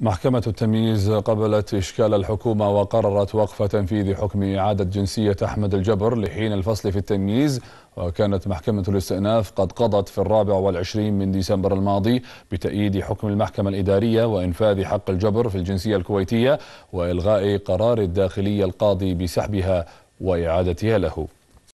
محكمة التمييز قبلت إشكال الحكومة وقررت وقف تنفيذ حكم إعادة جنسية أحمد الجبر لحين الفصل في التمييز وكانت محكمة الاستئناف قد قضت في الرابع والعشرين من ديسمبر الماضي بتأييد حكم المحكمة الإدارية وإنفاذ حق الجبر في الجنسية الكويتية وإلغاء قرار الداخلية القاضي بسحبها وإعادتها له